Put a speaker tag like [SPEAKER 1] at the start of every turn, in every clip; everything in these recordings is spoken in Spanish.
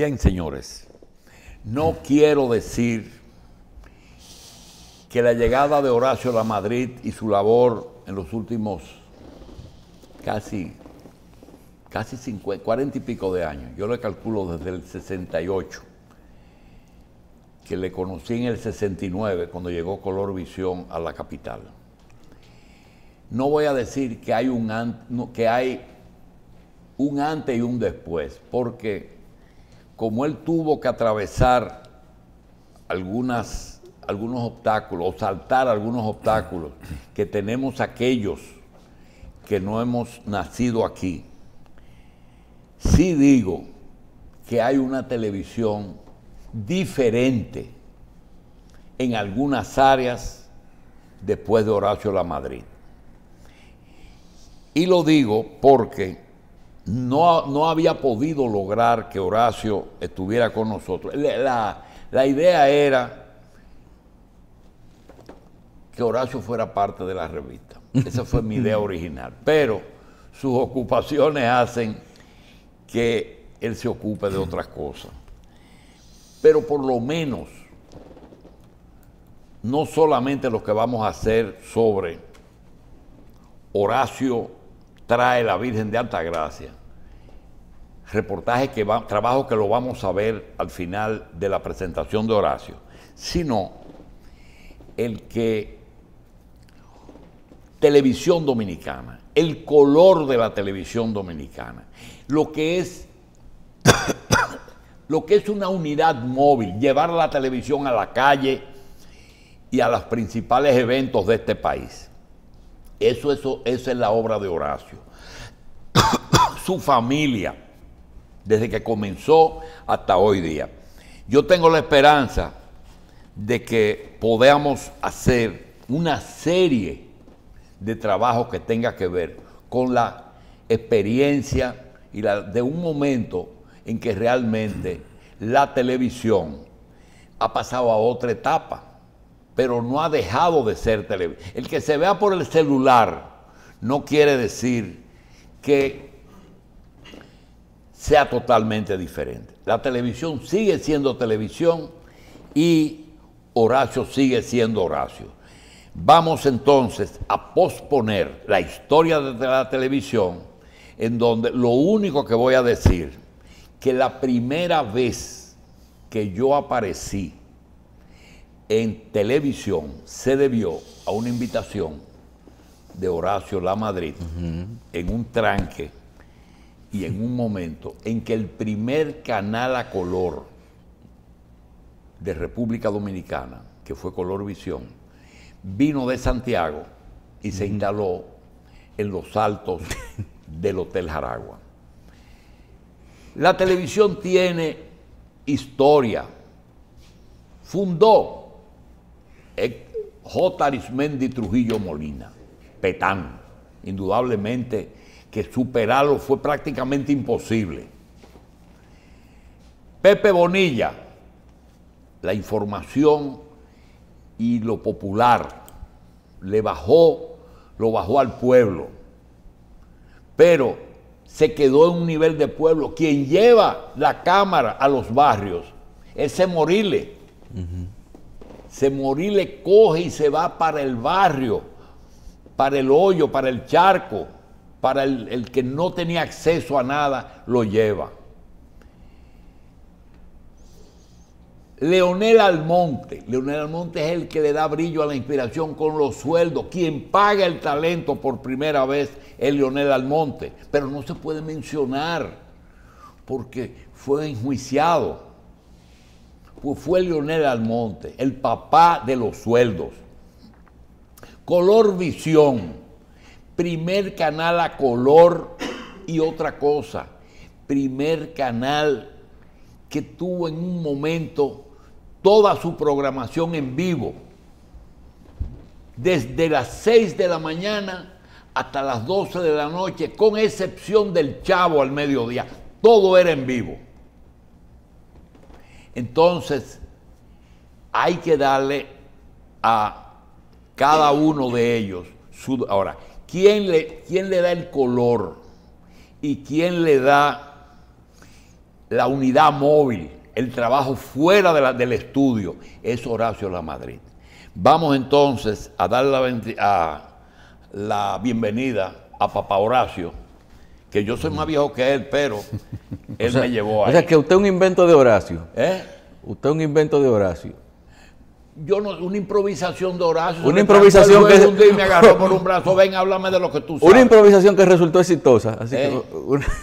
[SPEAKER 1] Bien, señores, no quiero decir que la llegada de Horacio a la Madrid y su labor en los últimos casi, casi 40 y pico de años, yo le calculo desde el 68, que le conocí en el 69 cuando llegó Color Visión a la capital. No voy a decir que hay un, que hay un antes y un después, porque como él tuvo que atravesar algunas, algunos obstáculos o saltar algunos obstáculos que tenemos aquellos que no hemos nacido aquí, sí digo que hay una televisión diferente en algunas áreas después de Horacio La Madrid. Y lo digo porque no, había podido lograr que Horacio estuviera con nosotros. La, la idea era que Horacio fuera parte de la revista. Esa fue mi idea original. Pero sus ocupaciones hacen que él se ocupe de otras cosas. Pero por lo menos, no solamente lo que vamos a hacer sobre Horacio trae la Virgen de Alta Gracia, reportaje, que va, trabajo que lo vamos a ver al final de la presentación de Horacio, sino el que televisión dominicana, el color de la televisión dominicana, lo que es lo que es una unidad móvil, llevar la televisión a la calle y a los principales eventos de este país. Eso, eso, esa es la obra de Horacio. Su familia, desde que comenzó hasta hoy día. Yo tengo la esperanza de que podamos hacer una serie de trabajos que tenga que ver con la experiencia y la de un momento en que realmente la televisión ha pasado a otra etapa, pero no ha dejado de ser televisión. El que se vea por el celular no quiere decir que sea totalmente diferente. La televisión sigue siendo televisión y Horacio sigue siendo Horacio. Vamos entonces a posponer la historia de la televisión en donde lo único que voy a decir, que la primera vez que yo aparecí en televisión se debió a una invitación de Horacio La Madrid en un tranque y en un momento en que el primer canal a color de República Dominicana, que fue Color Visión, vino de Santiago y se instaló en los altos del Hotel Jaragua. La televisión tiene historia. Fundó J. Arismendi Trujillo Molina, Petán, indudablemente que superarlo fue prácticamente imposible. Pepe Bonilla, la información y lo popular, le bajó, lo bajó al pueblo, pero se quedó en un nivel de pueblo. Quien lleva la cámara a los barrios es Semorile. Uh se Semorile coge y se va para el barrio, para el hoyo, para el charco para el, que no tenía acceso a nada, lo lleva. Leonel Almonte. Leonel Almonte es el que le da brillo a la inspiración con los sueldos. Quien paga el talento por primera vez es Leonel Almonte. Pero no se puede mencionar porque fue enjuiciado. Pues fue Leonel Almonte, el papá de los sueldos. Color Visión primer canal a color y otra cosa, primer canal que tuvo en un momento toda su programación en vivo, desde las 6 de la mañana hasta las 12 de la noche, con excepción del chavo al mediodía, todo era en vivo. Entonces, hay que darle a cada uno de ellos su... Ahora, ¿Quién le, quién le da el color? ¿Y quién le da la unidad móvil, el trabajo fuera del estudio? Es Horacio La Madrid. Vamos entonces a dar la, la bienvenida a Papá Horacio, que yo soy más viejo que él, pero él me llevó a. O sea, que
[SPEAKER 2] usted es un invento de Horacio. ¿Eh? Usted es un invento de Horacio
[SPEAKER 1] yo no, una improvisación de Horacio. Una improvisación que me agarró por un brazo, ven, háblame de lo que tú sabes. Una improvisación
[SPEAKER 2] que resultó exitosa. Así que,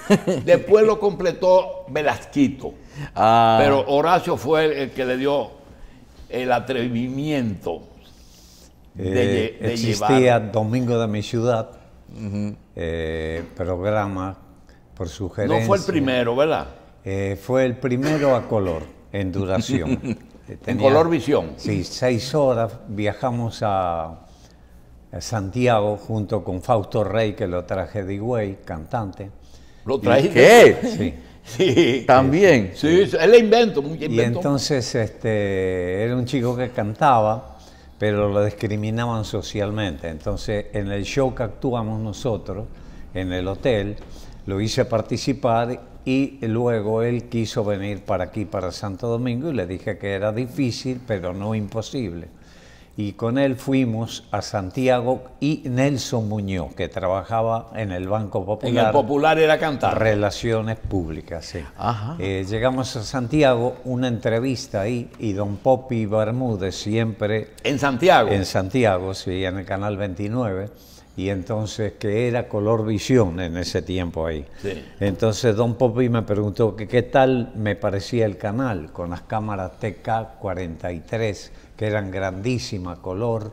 [SPEAKER 2] eh.
[SPEAKER 1] después lo completó Velasquito. Ah. Pero Horacio fue el, que le dio el atrevimiento de, eh, existía
[SPEAKER 3] Domingo de mi ciudad, eh, programa por sugerencia. No fue el
[SPEAKER 1] primero, ¿verdad?
[SPEAKER 3] Eh, fue el primero a color en duración.
[SPEAKER 1] Eh, en color visión.
[SPEAKER 3] Sí, seis horas. Viajamos a, Santiago junto con Fausto Rey, que lo traje de Higüey, cantante. ¿Lo traje? ¿Qué? Sí. También. Sí, él invento, Y entonces este, era un chico que cantaba, pero lo discriminaban socialmente. Entonces, en el show que actuamos nosotros, en el hotel, lo hice participar y luego él quiso venir para aquí, para Santo Domingo, y le dije que era difícil, pero no imposible. Y con él fuimos a Santiago y Nelson Muñoz, que trabajaba en el Banco Popular. En el Popular
[SPEAKER 1] era cantar.
[SPEAKER 3] Relaciones públicas, sí. Eh, llegamos a Santiago, una entrevista ahí, y don Popi Bermúdez siempre... ¿En Santiago? En Santiago, sí, en el Canal 29 y entonces que era color visión en ese tiempo ahí. Entonces Don Popi me preguntó que qué tal me parecía el canal con las cámaras TK43, que eran grandísima color.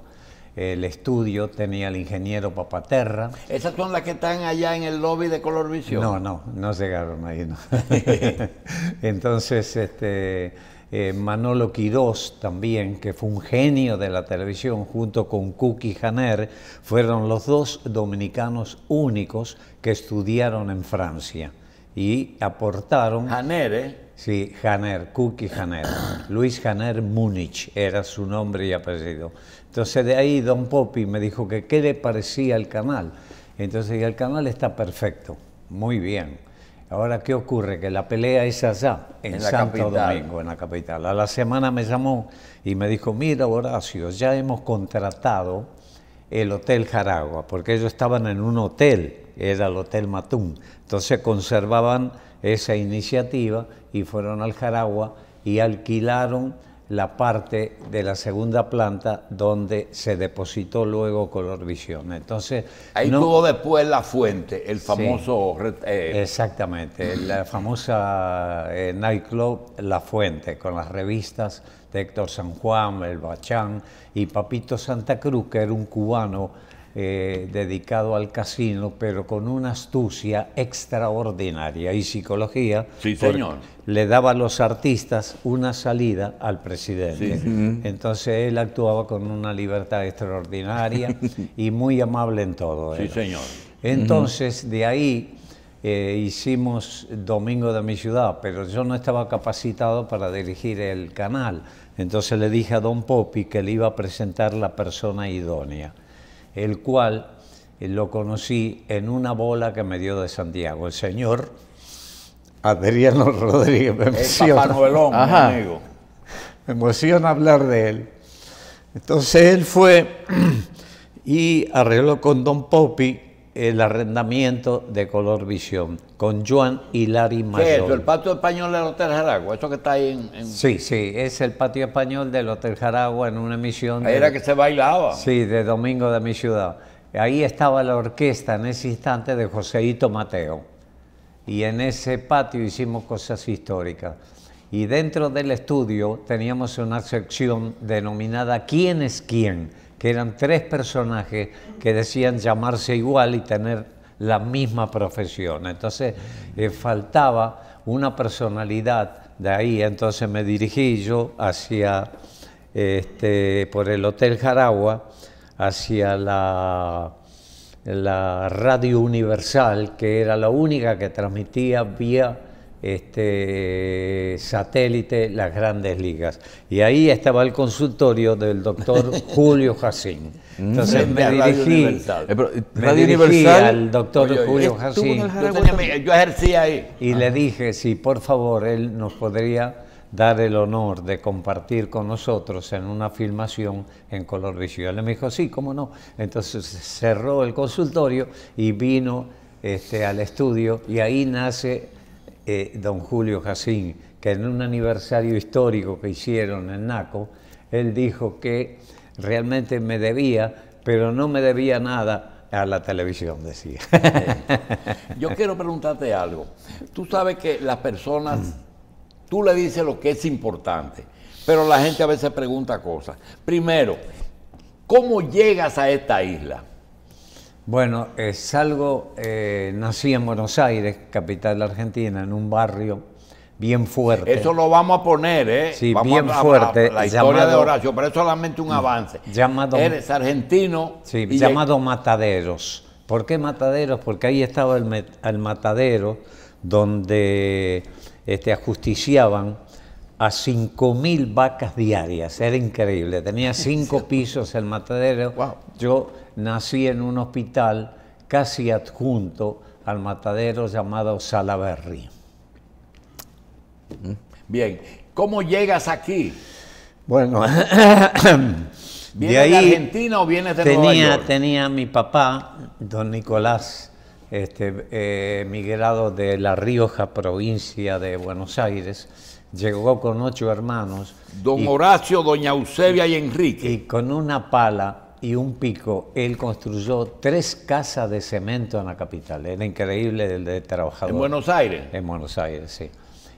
[SPEAKER 3] El estudio tenía el ingeniero Papaterra.
[SPEAKER 1] ¿Esas son las que están allá en el lobby de Color Visión? No,
[SPEAKER 3] no, no llegaron ahí. entonces, este, eh, Manolo Quirós también, que fue un genio de la televisión, junto con Cookie Janer, fueron los dos dominicanos únicos que estudiaron en Francia y aportaron... Janer, ¿eh? Sí, Janer, Cookie Janer. Luis Janer Múnich era su nombre y apellido. Entonces de ahí Don Popi me dijo que qué le parecía el canal. Entonces el canal está perfecto, muy bien. Ahora, ¿qué ocurre? Que la pelea es allá, en, Santo Domingo, en la capital. A la semana me llamó y me dijo, mira Horacio, ya hemos contratado el Hotel Jaragua, porque ellos estaban en un hotel, era el Hotel Matún. Entonces conservaban esa iniciativa y fueron al Jaragua y alquilaron la parte de la segunda planta donde se depositó luego Colorvisión.
[SPEAKER 1] Entonces, Ahí no... tuvo después la fuente, el famoso...
[SPEAKER 3] Eh, exactamente, la famosa eh, nightclub La Fuente, con las revistas de Héctor San Juan, El Bachán y Papito Santa Cruz, que era un cubano eh, dedicado al casino, pero con una astucia extraordinaria y psicología. Le daba a los artistas una salida al presidente. Entonces él actuaba con una libertad extraordinaria y muy amable en todo. Sí, señor. Entonces, de ahí eh, hicimos Domingo de mi ciudad, pero yo no estaba capacitado para dirigir el canal. Entonces le dije a Don Popi que le iba a presentar la persona idónea el cual eh, lo conocí en una bola que me dio de Santiago el señor Adriano Rodríguez. Me emociona, amigo. Me emociona hablar de él. Entonces él fue y arregló con Don Popi el arrendamiento de Color Visión con Joan Hilari Mayor. ¿Qué ¿El
[SPEAKER 1] patio español del Hotel Jaragua? ¿Eso que está ahí en,
[SPEAKER 3] Sí, sí, es el patio español del Hotel Jaragua en una emisión... era que
[SPEAKER 1] se bailaba.
[SPEAKER 3] Sí, de Domingo de mi ciudad. Ahí estaba la orquesta en ese instante de Joseito Mateo. Y en ese patio hicimos cosas históricas. Y dentro del estudio teníamos una sección denominada ¿Quién es quién? que eran tres personajes que decían llamarse igual y tener la misma profesión. Entonces eh, faltaba una personalidad de ahí, entonces me dirigí yo hacia, este, por el Hotel Jaragua, hacia la, la Radio Universal, que era la única que transmitía vía este, satélite las grandes ligas. Y ahí estaba el consultorio del doctor Julio Jacín. Entonces me dirigí, eh, al doctor Julio Jacín.
[SPEAKER 1] Yo, ahí. Y
[SPEAKER 3] le dije si por favor él nos podría dar el honor de compartir con nosotros en una filmación en color visual. Él me dijo, sí, cómo no. Entonces cerró el consultorio y vino este, al estudio y ahí nace eh, don Julio Jacín, que en un aniversario histórico que hicieron en Naco, él dijo que realmente me debía, pero no me debía nada
[SPEAKER 1] a la televisión, decía. Yo quiero preguntarte algo. Tú sabes que las personas, tú le dices lo que es importante, pero la gente a veces pregunta cosas. Primero, ¿cómo llegas a esta isla?
[SPEAKER 3] Bueno, eh, salgo, eh, nací en Buenos Aires, capital de argentina, en un barrio bien fuerte. Eso
[SPEAKER 1] lo vamos a poner, ¿eh? Sí, bien fuerte. la historia de Horacio, pero es solamente un avance. Llamado, Eres argentino. Sí, llamado
[SPEAKER 3] Mataderos. ¿Por qué Mataderos? Porque ahí estaba el, matadero donde este, ajusticiaban a 5.000 vacas diarias. Era increíble. Tenía cinco pisos el matadero. Wow. Yo nací en un hospital casi adjunto al matadero llamado Salaberry.
[SPEAKER 1] Mm. Bien, ¿cómo llegas aquí?
[SPEAKER 3] Bueno, ¿vienes de, Argentina o vienes de tenía,
[SPEAKER 1] Tenía mi
[SPEAKER 3] papá, don Nicolás, este, eh, de La Rioja, provincia de Buenos Aires. Llegó con ocho hermanos. Don Horacio, doña Eusebia y Enrique. Y con una pala y un pico, él construyó tres casas de cemento en la capital. Era increíble el de trabajador. En Buenos Aires. En Buenos Aires, sí.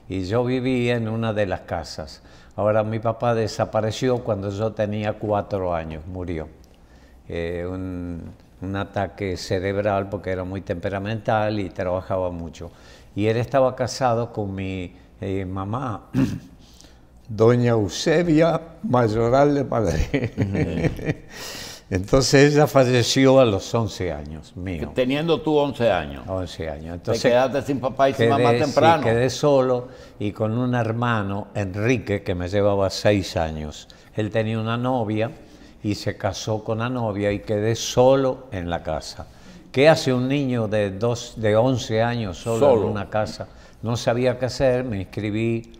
[SPEAKER 3] Y yo vivía en una de las casas. Ahora mi papá desapareció cuando yo tenía cuatro años, murió. Eh, un, ataque cerebral porque era muy temperamental y trabajaba mucho. Y él estaba casado con mi eh, mamá, doña Eusebia Mayoral de Madrid. Entonces ella falleció a los 11 años
[SPEAKER 1] mío. Teniendo tú 11 años. 11 años. Te quedaste sin papá y sin mamá temprano. Sí,
[SPEAKER 3] quedé solo y con un hermano, Enrique, que me llevaba 6 años. Él tenía una novia y se casó con la novia y quedé solo en la casa. ¿Qué hace un niño de, dos, de 11 años solo, solo. en una casa? No sabía qué hacer, me inscribí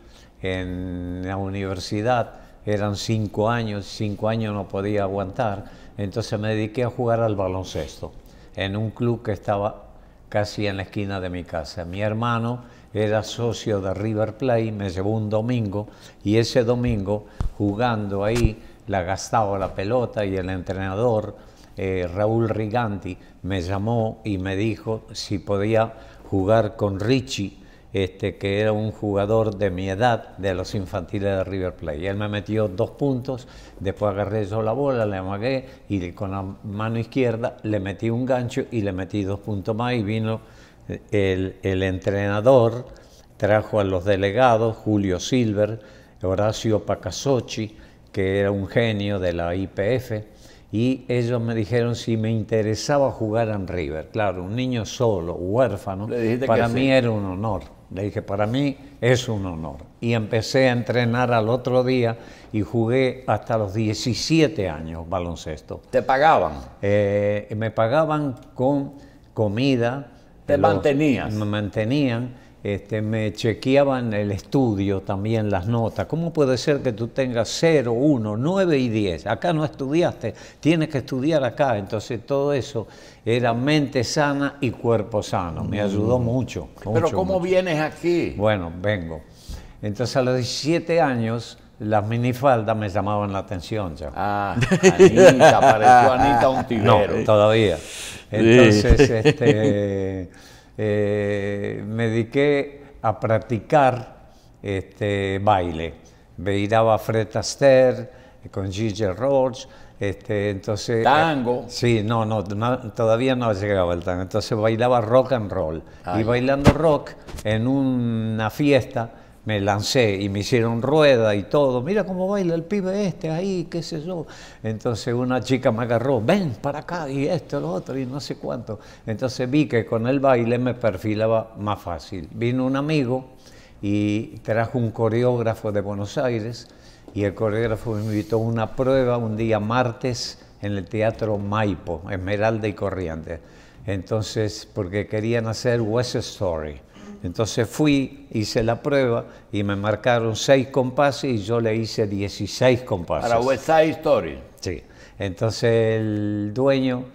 [SPEAKER 3] en la universidad, eran 5 años, 5 años no podía aguantar entonces me dediqué a jugar al baloncesto en un club que estaba casi en la esquina de mi casa. Mi hermano era socio de River Plate, me llevó un domingo y ese domingo jugando ahí la gastaba la pelota y el entrenador eh, Raúl Riganti me llamó y me dijo si podía jugar con Richie este, que era un jugador de mi edad, de los infantiles de River Plate. Y él me metió dos puntos, después agarré yo la bola, le amagué y con la mano izquierda le metí un gancho y le metí dos puntos más y vino eh, el, entrenador, trajo a los delegados, Julio Silver, Horacio Pacasochi, que era un genio de la IPF, y ellos me dijeron si me interesaba jugar en River. Claro, un niño solo, huérfano, para mí era un honor. Le dije, para mí es un honor. Y empecé a entrenar al otro día y jugué hasta los 17 años baloncesto. ¿Te pagaban? Eh, me pagaban con comida. ¿Te mantenías? Me mantenían este, me chequeaban el estudio también las notas. ¿Cómo puede ser que tú tengas 0, 1, 9 y 10? Acá no estudiaste, tienes que estudiar acá. Entonces todo eso era mente sana y cuerpo sano. Me mm. ayudó mucho. Pero ¿cómo vienes aquí? Bueno, vengo. Entonces a los 17 años las minifaldas me llamaban la atención ya. Ah, Anita, pareció Anita un tibero. No, todavía. Entonces, este... Eh, me dediqué a practicar este, baile. Bailaba Fred Astaire eh, con Gigi Roach, este, entonces... Tango. Eh, sí, no, no, no, todavía no llegaba el tango. Entonces bailaba rock and roll. Y bailando rock en una fiesta me lancé y me hicieron rueda y todo. Mira cómo baila el pibe este ahí, qué sé yo. Entonces una chica me agarró, ven para acá y esto, lo otro y no sé cuánto. Entonces vi que con el baile me perfilaba más fácil. Vino un amigo y trajo un coreógrafo de Buenos Aires y el coreógrafo me invitó a una prueba un día martes en el Teatro Maipo, Esmeralda y Corrientes. Entonces, porque querían hacer West Story. Entonces fui, hice la prueba y me marcaron seis compases y yo le hice 16 compases. Para West
[SPEAKER 1] Side Story.
[SPEAKER 3] Sí. Entonces el dueño,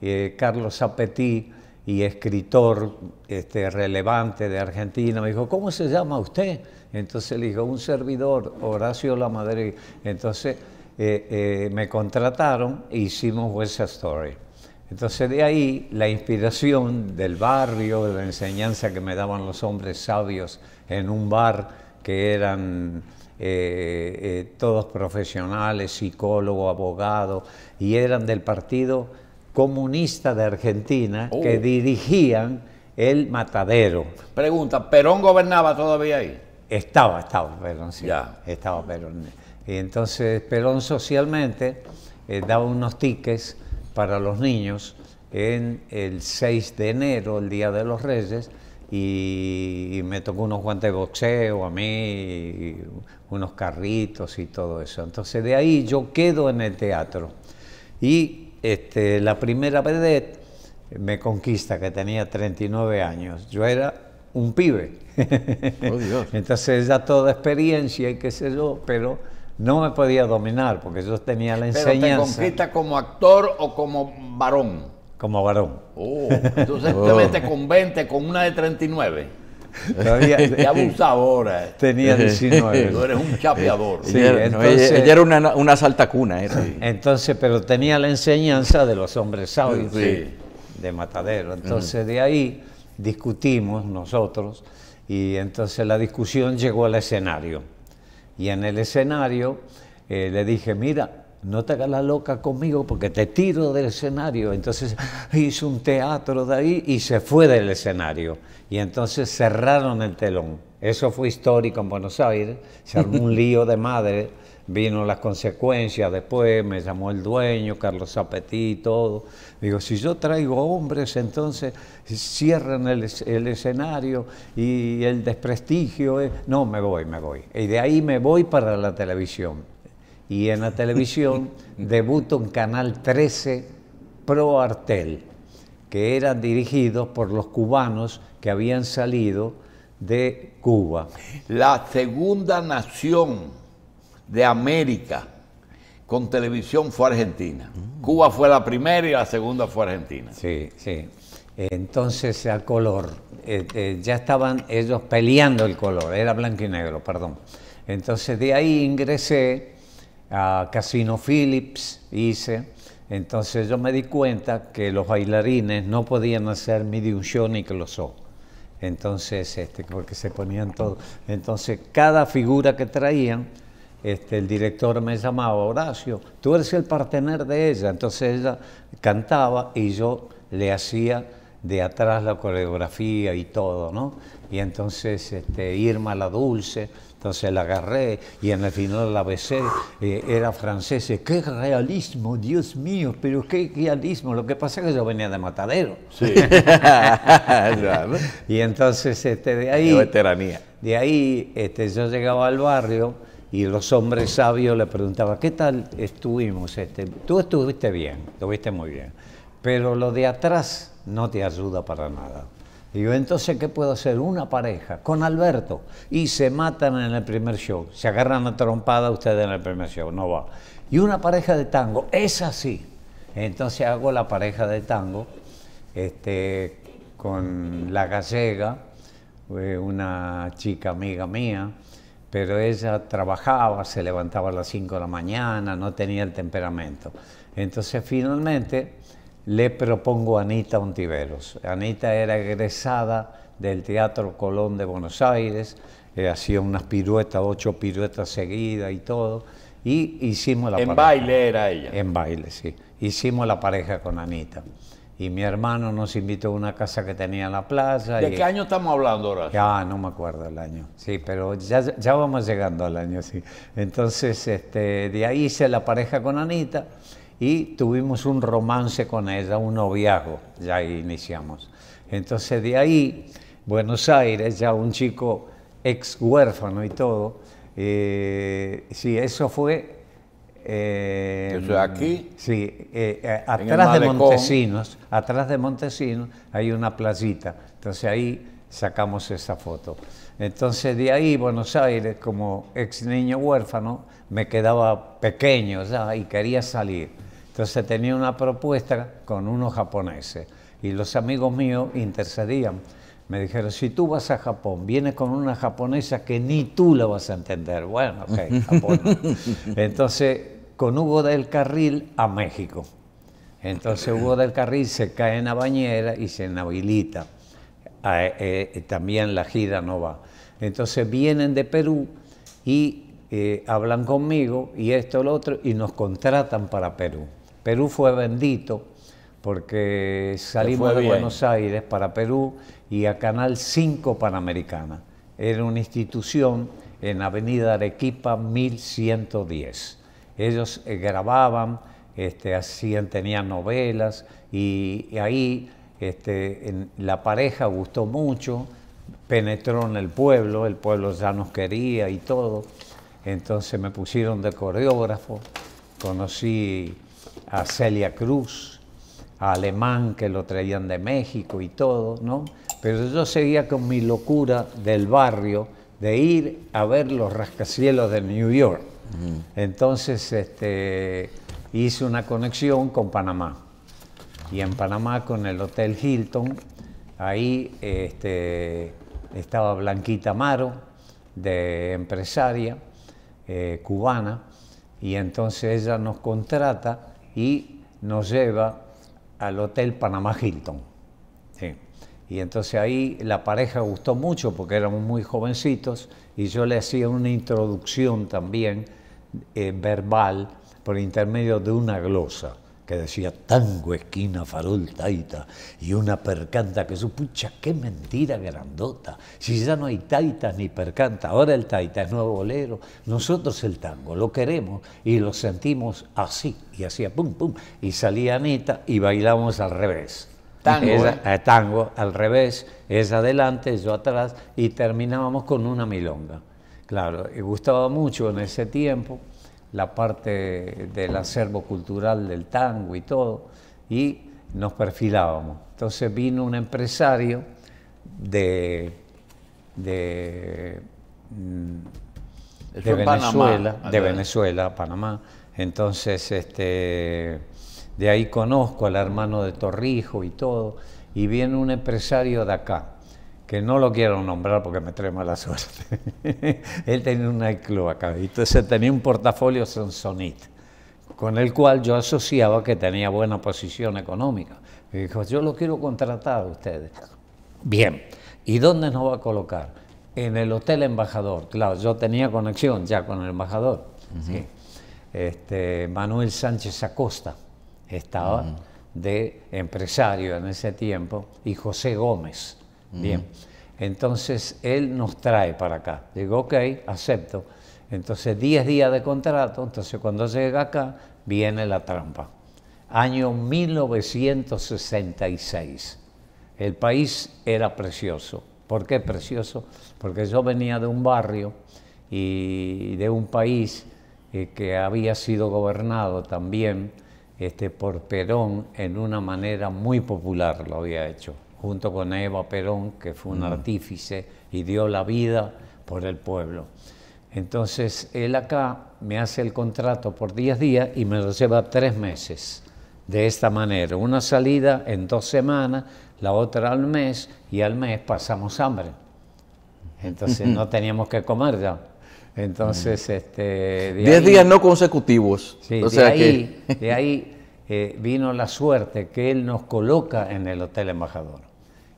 [SPEAKER 3] eh, Carlos Apetí, y escritor este, relevante de Argentina, me dijo, ¿cómo se llama usted? Entonces le dijo, un servidor, Horacio La Madre. Entonces eh, eh, me contrataron e hicimos West Side Story. Entonces de ahí la inspiración del barrio, de la enseñanza que me daban los hombres sabios en un bar que eran eh, eh, todos profesionales, psicólogos, abogados, y eran del Partido Comunista de Argentina que oh. dirigían el matadero. Pregunta, ¿Perón gobernaba todavía ahí? Estaba, estaba Perón, sí. Estaba Perón. Y entonces Perón socialmente eh, daba unos tiques para los niños en el 6 de enero, el Día de los Reyes, y, me tocó unos guantes de boxeo a mí, unos carritos y todo eso. Entonces de ahí yo quedo en el teatro. Y este, la primera vedette me conquista, que tenía 39 años. Yo era un pibe. Oh, Dios. Entonces ya toda experiencia y qué sé yo, pero no me podía dominar porque yo tenía la enseñanza. Pero te conquista
[SPEAKER 1] como actor o como varón. Como varón. Oh, entonces te oh. con 20, con una de 39. abusadora. Tenía 19. Tú eres un chapeador. Sí, ella, entonces, era
[SPEAKER 2] una,
[SPEAKER 3] una saltacuna. Eh, entonces, pero tenía la enseñanza de los hombres sabios de Matadero. Entonces, de ahí discutimos nosotros y entonces la discusión llegó al escenario. Y en el escenario eh, le dije, mira, no te hagas la loca conmigo porque te tiro del escenario. Entonces hizo un teatro de ahí y se fue del escenario. Y entonces cerraron el telón. Eso fue histórico en Buenos Aires. Se armó un lío de madre vino las consecuencias después, me llamó el dueño, Carlos Zapetí y todo. Digo, si yo traigo hombres, entonces cierran el, escenario y el desprestigio No, me voy, me voy. Y de ahí me voy para la televisión. Y en la televisión debuto en Canal 13 Pro Artel, que eran dirigidos por los cubanos que habían salido de
[SPEAKER 1] Cuba. La segunda nación de América con televisión fue Argentina. Cuba fue la primera y la segunda fue Argentina.
[SPEAKER 3] Sí, sí. Entonces, al color, eh, eh, ya estaban ellos peleando el color, era blanco y negro, perdón. Entonces, de ahí ingresé a Casino Phillips, hice. Entonces, yo me di cuenta que los bailarines no podían hacer un show ni los Entonces, este, porque se ponían todo... Entonces, cada figura que traían este, el director me llamaba, Horacio, tú eres el partener de ella. Entonces ella cantaba y yo le hacía de atrás la coreografía y todo, ¿no? Y entonces este, Irma la Dulce, entonces la agarré y en el final la besé, eh, era francesa, eh, qué realismo, Dios mío, pero qué realismo, lo que pasa es que yo venía de Matadero. Sí. y entonces este, de ahí... De ahí este, yo llegaba al barrio y los hombres sabios le preguntaban, ¿qué tal estuvimos? Este? Tú estuviste bien, estuviste muy bien, pero lo de atrás no te ayuda para nada. Y yo, entonces, ¿qué puedo hacer? Una pareja con Alberto. Y se matan en el primer show. Se agarran a trompada ustedes en el primer show. No va. Y una pareja de tango. Es así. Entonces hago la pareja de tango este, con la gallega, eh, una chica amiga mía, pero ella trabajaba, se levantaba a las 5 de la mañana, no tenía el temperamento. Entonces finalmente le propongo a Anita Ontiveros. Anita era egresada del Teatro Colón de Buenos Aires, eh, hacía unas piruetas, ocho piruetas seguidas y todo, y hicimos la pareja. En baile era ella. En baile, sí. Hicimos la pareja con Anita y mi hermano nos invitó a una casa que tenía en la plaza. ¿De qué año estamos hablando ahora? Ya, no me acuerdo el año, sí, pero ya, vamos llegando al año, sí. Entonces, este, de ahí hice la pareja con Anita y tuvimos un romance con ella, un noviazgo, ya iniciamos. Entonces, de ahí, Buenos Aires, ya un chico ex huérfano y todo, eh, sí, eso fue Em, Eso aquí. Sí, eh, eh, atrás de Montesinos, atrás de Montesinos hay una playita, Entonces ahí sacamos esa foto. Entonces de ahí Buenos Aires, como ex niño huérfano, me quedaba pequeño ya y quería salir. Entonces tenía una propuesta con unos japoneses y los amigos míos intercedían me dijeron, si tú vas a Japón, vienes con una japonesa que ni tú la vas a entender. Bueno, ok, Japón. Entonces, con Hugo del Carril a México. Entonces Hugo del Carril se cae en la bañera y se inhabilita. Ah, eh, eh, eh, también la gira no va. Entonces vienen de Perú y hablan conmigo y esto, lo otro, y nos contratan para Perú. Perú fue bendito porque salimos de Buenos Aires para Perú y a Canal 5 Panamericana. Era una institución en Avenida Arequipa 1110. Ellos eh, grababan, este, hacían, tenían novelas y, ahí este, la pareja gustó mucho, penetró en el pueblo, el pueblo ya nos quería y todo. Entonces me pusieron de coreógrafo, conocí a Celia Cruz, alemán que lo traían de México y todo, ¿no? Pero yo seguía con mi locura del barrio de ir a ver los rascacielos de New York. Entonces este, hice una conexión con Panamá. Y en Panamá con el Hotel Hilton, ahí este, estaba Blanquita Amaro, de empresaria eh, cubana, y entonces ella nos contrata y nos lleva al Hotel Panamá Hilton. Y entonces ahí la pareja gustó mucho porque éramos muy jovencitos y yo le hacía una introducción también eh, verbal por intermedio de una glosa que decía tango, esquina, farol, taita, y una percanta que su pucha, qué mentira grandota. Si ya no hay taita ni percanta, ahora el taita es nuevo bolero, nosotros el tango, lo queremos y lo sentimos así, y hacía pum, pum, y salía Anita y bailamos al revés. Tango. ¿eh? Eh, tango, al revés, es adelante, yo atrás, y terminábamos con una milonga. Claro, y gustaba mucho en ese tiempo, la parte del acervo cultural del tango y todo, y nos perfilábamos. Entonces vino un empresario de, mm, Venezuela, Panamá, de Venezuela, Panamá. Entonces, este, de ahí conozco al hermano de Torrijo y todo, y viene un empresario de acá, que no lo quiero nombrar porque me trae mala suerte. Él tenía un nightclub acá, entonces tenía un portafolio Sonsonit, con el cual yo asociaba que tenía buena posición económica. dijo, yo lo quiero contratar a ustedes. Bien, ¿y dónde nos va a colocar? En el Hotel Embajador. Claro, yo tenía conexión ya con el embajador. este, Manuel Sánchez Acosta estaba de empresario en ese tiempo y José Gómez Bien. Entonces él nos trae para acá. Digo, ok, acepto. Entonces 10 días de contrato, entonces cuando llega acá viene la trampa. Año 1966. El país era precioso. ¿Por qué precioso? Porque yo venía de un barrio y de un país eh, que había sido gobernado también este, por Perón en una manera muy popular, lo había hecho junto con Eva Perón, que fue un artífice y dio la vida por el pueblo. Entonces, él acá me hace el contrato por 10 días y me lo lleva 3 meses de esta manera. Una salida en dos semanas, la otra al mes y al mes pasamos hambre. Entonces no teníamos que comer ya. Entonces, este... 10 días no
[SPEAKER 2] consecutivos. de,
[SPEAKER 3] ahí, eh, vino la suerte que él nos coloca en el Hotel Embajador.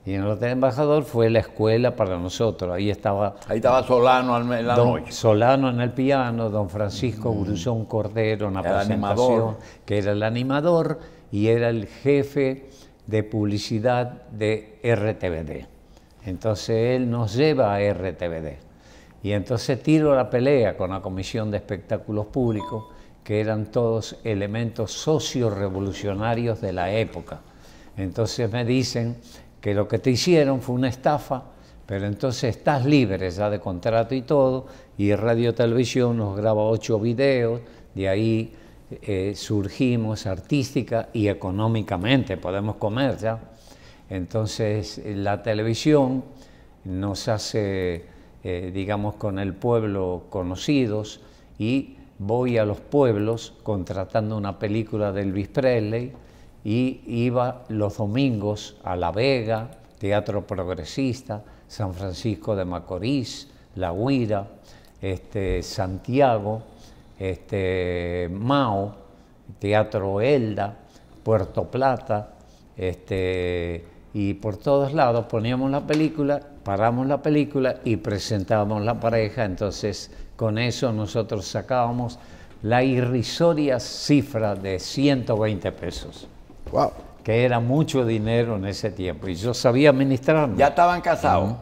[SPEAKER 3] Y en el Hotel Embajador fue la escuela para nosotros. Ahí estaba. Ahí
[SPEAKER 1] estaba Solano en la
[SPEAKER 3] Solano en el piano, don Francisco mm. Cordero en la presentación, que era el animador y era el jefe de publicidad de RTVD. Entonces él nos lleva a RTVD. Y entonces tiro la pelea con la Comisión de Espectáculos Públicos, que eran todos elementos sociorevolucionarios de la época. Entonces me dicen que lo que te hicieron fue una estafa, pero entonces estás libre ya de contrato y todo, y Radio Televisión nos graba ocho videos, de ahí eh, surgimos artística y económicamente, podemos comer ya. Entonces la televisión nos hace, eh, digamos, con el pueblo conocidos y voy a los pueblos contratando una película de Luis Presley y iba los domingos a La Vega, Teatro Progresista, San Francisco de Macorís, La Huira, este, Santiago, este, Mao, Teatro Elda, Puerto Plata, este, y por todos lados poníamos la película, paramos la película y presentábamos la pareja, entonces con eso nosotros sacábamos la irrisoria cifra de 120 pesos. Que era mucho dinero en ese tiempo. Y yo sabía administrarlo. ¿Ya estaban casados?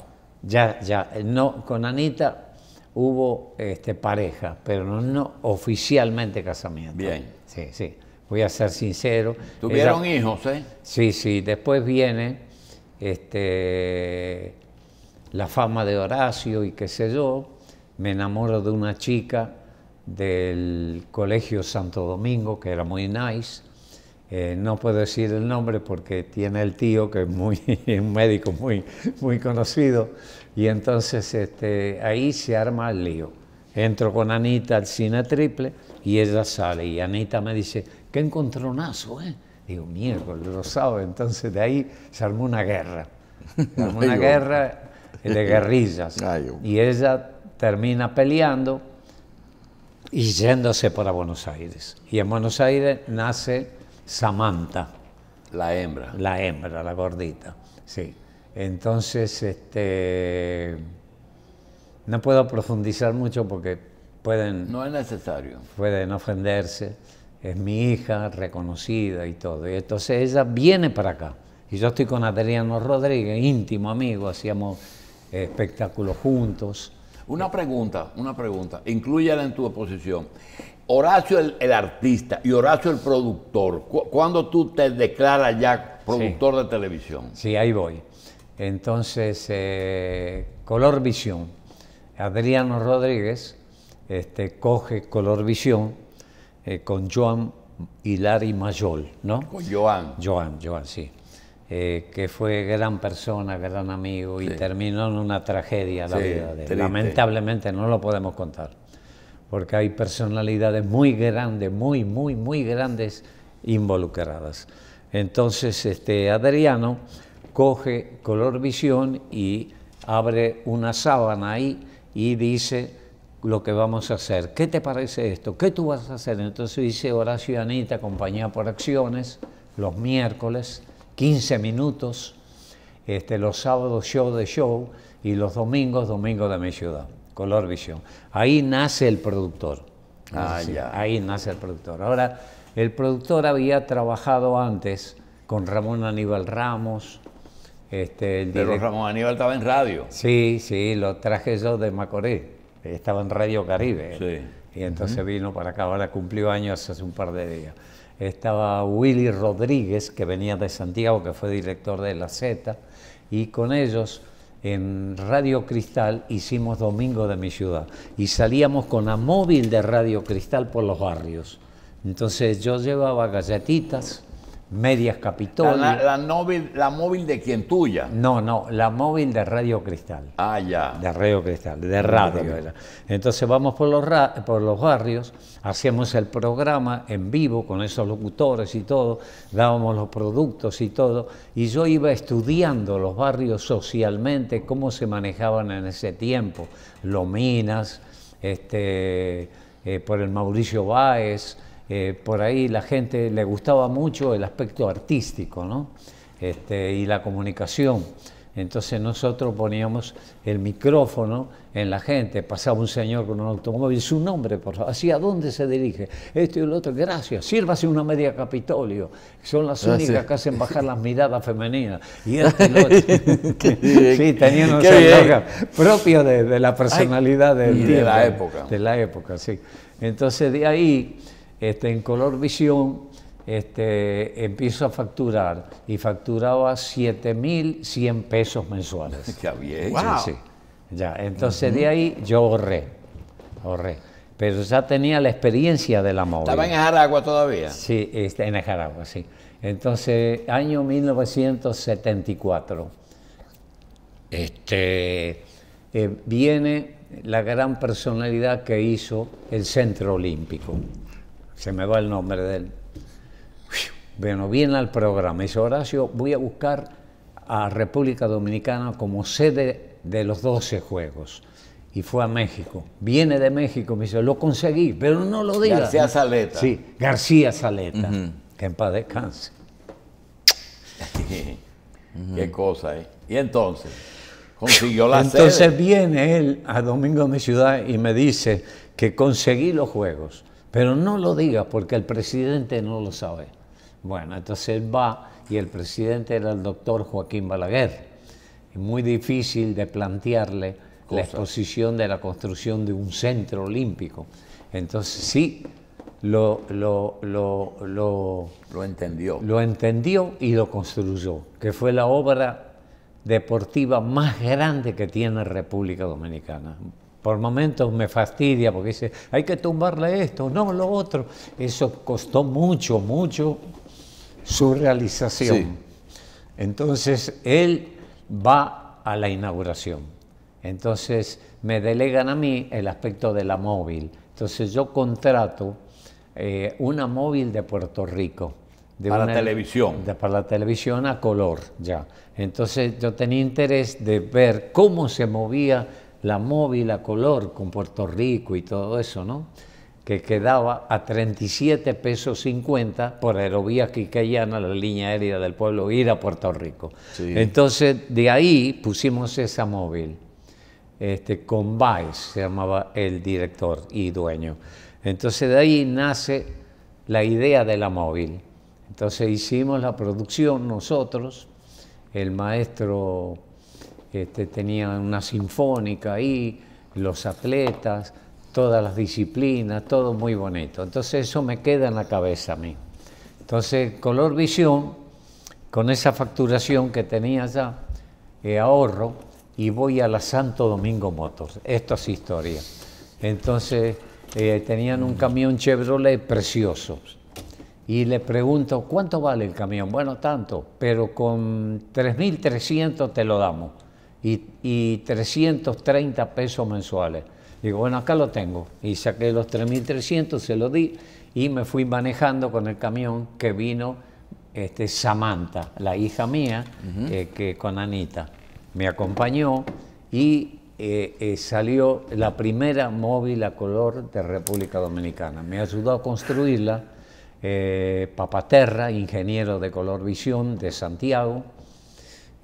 [SPEAKER 3] Ya, ya. Eh, no, con Anita hubo este, pareja, pero no, oficialmente casamiento. Bien. Sí, sí. Voy a ser sincero. ¿Tuvieron hijos, eh? Sí, sí. Después viene este, la fama de Horacio y qué sé yo. Me enamoro de una chica del Colegio Santo Domingo, que era muy nice, eh, no puedo decir el nombre porque tiene el tío que es muy, un médico muy, muy conocido y entonces este, ahí se arma el lío. Entro con Anita al cine triple y ella sale y Anita me dice, qué encontronazo, ¿eh? Digo, mierda, lo sabe. Entonces de ahí se armó una guerra, una guerra de guerrillas y ella termina peleando y yéndose para Buenos Aires. Y en Buenos Aires nace Samantha. La hembra. La hembra, la gordita, sí. Entonces, este, no puedo profundizar mucho porque pueden... No es necesario. Pueden ofenderse. Es mi hija reconocida y todo. entonces ella viene para acá. Y yo estoy con Adriano Rodríguez, íntimo amigo, hacíamos espectáculos juntos.
[SPEAKER 1] Una pregunta, una pregunta. inclúyala en tu oposición. Horacio el, artista y Horacio el productor, ¿cuándo tú te declaras ya productor de televisión?
[SPEAKER 3] Sí, ahí voy. Entonces, eh, Color Visión. Adriano Rodríguez este, coge Color Visión eh, con Joan Hilari Mayol, ¿no? Con Joan. Joan, Joan, sí. Eh, que fue gran persona, gran amigo, y terminó en una tragedia la vida de él. Lamentablemente no lo podemos contar porque hay personalidades muy grandes, muy, muy, muy grandes involucradas. Entonces, este Adriano coge color visión y abre una sábana ahí y dice lo que vamos a hacer. ¿Qué te parece esto? ¿Qué tú vas a hacer? Entonces dice Horacio y Anita, compañía por acciones, los miércoles, 15 minutos, este, los sábados show de show y los domingos, domingo de mi ciudad. Color Vision. Ahí nace el productor. Ah, ahí nace el productor. Ahora, el productor había trabajado antes con Ramón Aníbal Ramos. Este, Pero Ramón
[SPEAKER 1] Aníbal estaba en radio.
[SPEAKER 3] Sí, sí, lo traje yo de Macoré. Estaba en Radio Caribe. Sí. Y entonces vino para acá, ahora cumplió años hace un par de días. Estaba Willy Rodríguez, que venía de Santiago, que fue director de La Zeta. y con ellos en Radio Cristal hicimos Domingo de mi ciudad y salíamos con la móvil de Radio Cristal por los barrios. Entonces yo llevaba galletitas, Medias Capitol. La, la,
[SPEAKER 1] la, móvil de quién tuya.
[SPEAKER 3] No, no, la móvil de Radio Cristal. Ah, ya. De Radio Cristal, de radio Entonces vamos por los, por los barrios, hacíamos el programa en vivo con esos locutores y todo, dábamos los productos y todo, y yo iba estudiando los barrios socialmente, cómo se manejaban en ese tiempo, Lominas, este, eh, por el Mauricio Báez, eh, por ahí la gente le gustaba mucho el aspecto artístico ¿no? Este, y la comunicación. Entonces nosotros poníamos el micrófono en la gente, pasaba un señor con un automóvil, su nombre, por favor, ¿hacia dónde se dirige? Esto y lo otro, gracias, sírvase una media Capitolio, son las únicas que hacen bajar las miradas femeninas. Y este sí, tenían un propio de, la personalidad y de la época. De la época, sí. Entonces de ahí este, en Color Visión este, empiezo a facturar y facturaba 7.100 pesos mensuales. ¡Qué bien! Ya, entonces de ahí yo ahorré, Pero ya tenía la experiencia de la moda. ¿Estaba en Jaragua todavía? Sí, este, en Jaragua, sí. Entonces, año 1974, este, eh, viene la gran personalidad que hizo el Centro Olímpico se me va el nombre de él. Bueno, viene al programa y dice, Horacio, voy a buscar a República Dominicana como sede de los 12 Juegos. Y fue a México. Viene de México, me dice, lo conseguí, pero no lo digas. García Saleta. Sí, García Saleta. Que en paz descanse.
[SPEAKER 1] Qué cosa, ¿eh? Y entonces, consiguió la Entonces
[SPEAKER 3] viene él a Domingo de mi ciudad y me dice que conseguí los juegos. Pero no lo digas porque el presidente no lo sabe. Bueno, entonces él va y el presidente era el doctor Joaquín Balaguer. Muy difícil de plantearle la exposición de la construcción de un centro olímpico. Entonces sí, lo, lo entendió. Lo entendió y lo construyó, que fue la obra deportiva más grande que tiene República Dominicana. Por momentos me fastidia porque dice, hay que tumbarle esto, no lo otro. Eso costó mucho, mucho su realización. Entonces él va a la inauguración. Entonces me delegan a mí el aspecto de la móvil. Entonces yo contrato eh, una móvil de Puerto Rico. De para la televisión. De, para la televisión a color, ya. Entonces yo tenía interés de ver cómo se movía la móvil a color con Puerto Rico y todo eso, ¿no? que quedaba a 37 pesos 50 por aerovía quiqueyana, la línea aérea del pueblo, ir a Puerto Rico. Entonces, de ahí pusimos esa móvil. Este, con se llamaba el director y dueño. Entonces, de ahí nace la idea de la móvil. Entonces, hicimos la producción nosotros, el maestro este, tenía una sinfónica ahí, los atletas, todas las disciplinas, todo muy bonito. Entonces eso me queda en la cabeza a mí. Entonces Color Visión, con esa facturación que tenía ya, eh, ahorro y voy a la Santo Domingo Motors. Esto es historia. Entonces eh, tenían un camión Chevrolet precioso. Y le pregunto, ¿cuánto vale el camión? Bueno, tanto, pero con 3.300 te lo damos y, 330 pesos mensuales. Digo, bueno, acá lo tengo. Y saqué los 3.300, se lo di y me fui manejando con el camión que vino este, Samantha, la hija mía, eh, que con Anita. Me acompañó y eh, eh, salió la primera móvil a color de República Dominicana. Me ayudó a construirla Papaterra, ingeniero de color visión de Santiago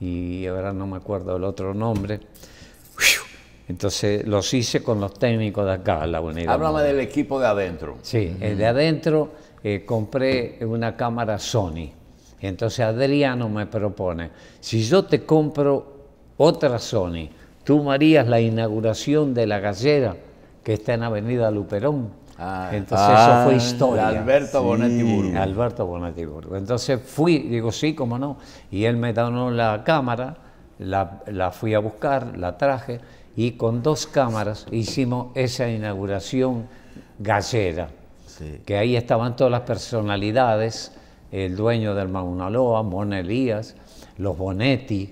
[SPEAKER 3] y ahora no me acuerdo el otro nombre. Entonces los hice con los técnicos de acá, la unidad. del
[SPEAKER 1] equipo de adentro. Sí, el de
[SPEAKER 3] adentro eh, compré una cámara Sony. Entonces Adriano me propone, si yo te compro otra Sony, tú Marías la inauguración de la gallera que está en Avenida Luperón. Ah, Entonces eso fue ah, historia. Alberto Bonetti Burgo. Alberto Bonetti Burgo. Entonces fui, digo, sí, cómo no. Y él me donó la cámara, la, fui a buscar, la traje, y con dos cámaras hicimos esa inauguración gallera. Que ahí estaban todas las personalidades, el dueño del Loa, Monelías Elías, los Bonetti,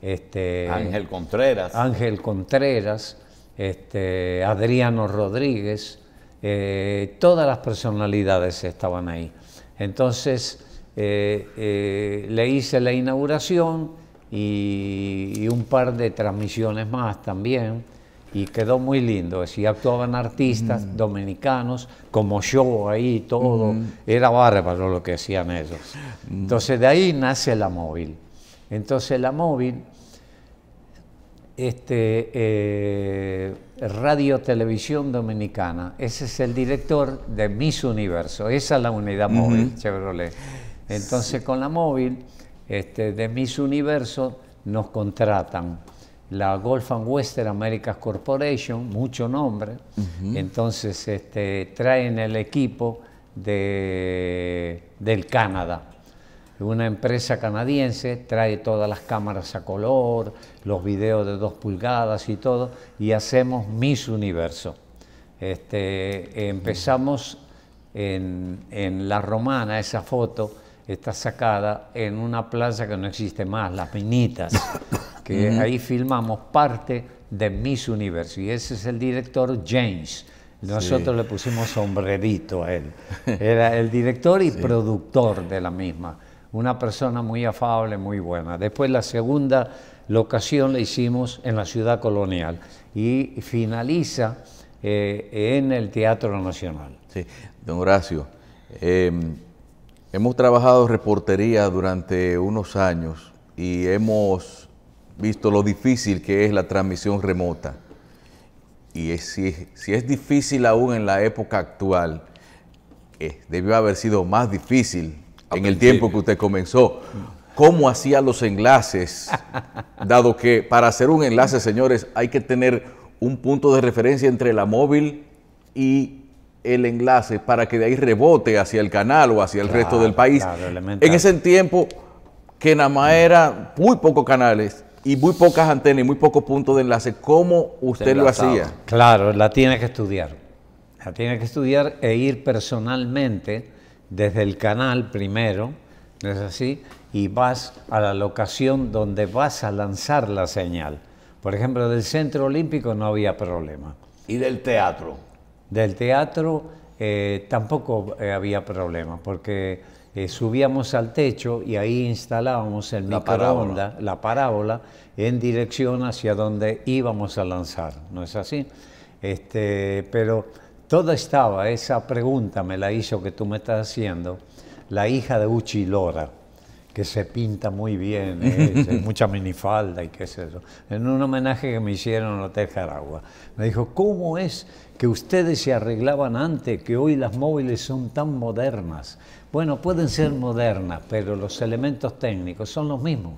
[SPEAKER 3] este, Ángel Contreras. Ángel Contreras, este, Adriano Rodríguez, eh, todas las personalidades estaban ahí. Entonces eh, eh, le hice la inauguración y, un par de transmisiones más también y quedó muy lindo. si actuaban artistas mm. dominicanos, como yo ahí, todo. Mm. Era bárbaro lo que hacían ellos. Mm. Entonces de ahí nace la móvil. Entonces la móvil este, eh, Radio Televisión Dominicana. Ese es el director de Miss Universo. Esa es la unidad móvil, Chevrolet. Entonces, con la móvil este, de Miss Universo nos contratan la Golf and Western Americas Corporation, mucho nombre. Entonces, este, traen el equipo del Canadá una empresa canadiense, trae todas las cámaras a color, los videos de dos pulgadas y todo, y hacemos Miss Universo. Este, empezamos en, La Romana, esa foto está sacada en una plaza que no existe más, Las Minitas, que ahí filmamos parte de Miss Universo, y ese es el director James. Nosotros le pusimos sombrerito a él. Era el director y productor de la misma una persona muy afable, muy buena. Después la segunda locación la hicimos en la ciudad colonial y finaliza eh, en el Teatro Nacional.
[SPEAKER 2] Sí, don Horacio, em, hemos trabajado reportería durante unos años y hemos visto lo difícil que es la transmisión remota. Y si, es difícil aún en la época actual, eh, debió haber sido más difícil en el tiempo que usted comenzó. ¿Cómo hacía los enlaces? Dado que para hacer un enlace, señores, hay que tener un punto de referencia entre la móvil y el enlace para que de ahí rebote hacia el canal o hacia el resto del país. en ese tiempo que nada más mm. era muy pocos canales y muy pocas antenas y muy pocos puntos de enlace, ¿cómo usted lo hacía?
[SPEAKER 3] Claro, la tiene que estudiar. La tiene que estudiar e ir personalmente desde el canal primero, ¿no es así? Y vas a la locación donde vas a lanzar la señal. Por ejemplo, del Centro Olímpico no había problema.
[SPEAKER 1] ¿Y del teatro?
[SPEAKER 3] Del teatro eh, tampoco eh, había problema, porque eh, subíamos al techo y ahí instalábamos el la microonda, parábola. la parábola, en dirección hacia donde íbamos a lanzar, ¿no es así? Este, pero Toda estaba, esa pregunta me la hizo que tú me estás haciendo, la hija de Uchi Lora, que se pinta muy bien, ¿eh? mucha minifalda y qué sé yo, en un homenaje que me hicieron en Hotel Jaragua. Me dijo, ¿cómo es que ustedes se arreglaban antes, que hoy las móviles son tan modernas? Bueno, pueden ser modernas, pero los elementos técnicos son los mismos.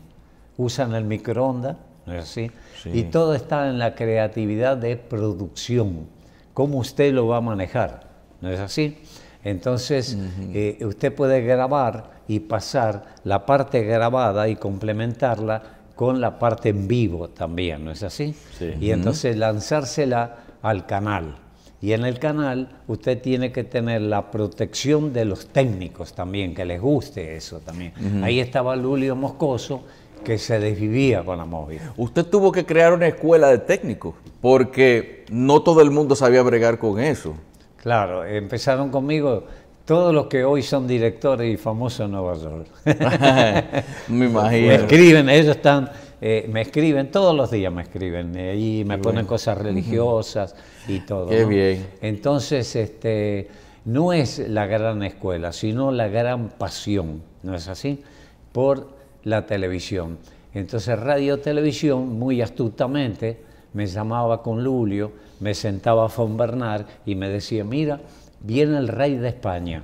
[SPEAKER 3] Usan el microondas, ¿no es así? Y todo está en la creatividad de producción cómo usted lo va a manejar, ¿no es así? Entonces, eh, usted puede grabar y pasar la parte grabada y complementarla con la parte en vivo también, ¿no es así?
[SPEAKER 2] Sí. Y entonces
[SPEAKER 3] lanzársela al canal. Y en el canal usted tiene que tener la protección de los técnicos también, que les guste eso también. Ahí estaba Lulio Moscoso que
[SPEAKER 2] se desvivía con la móvil. Usted tuvo que crear una escuela de técnicos, porque no todo el mundo sabía bregar con eso. Claro, empezaron conmigo todos los
[SPEAKER 3] que hoy son directores y famosos en Nueva York. me imagino. Me escriben, ellos están, eh, me escriben, todos los días me escriben, eh, y me ponen cosas religiosas y todo. Qué bien. Entonces, este, no es la gran escuela, sino la gran pasión, ¿no es así? Por la televisión. Entonces Radio Televisión muy astutamente me llamaba con Lulio, me sentaba a Fon Bernard y me decía, mira, viene el rey de España,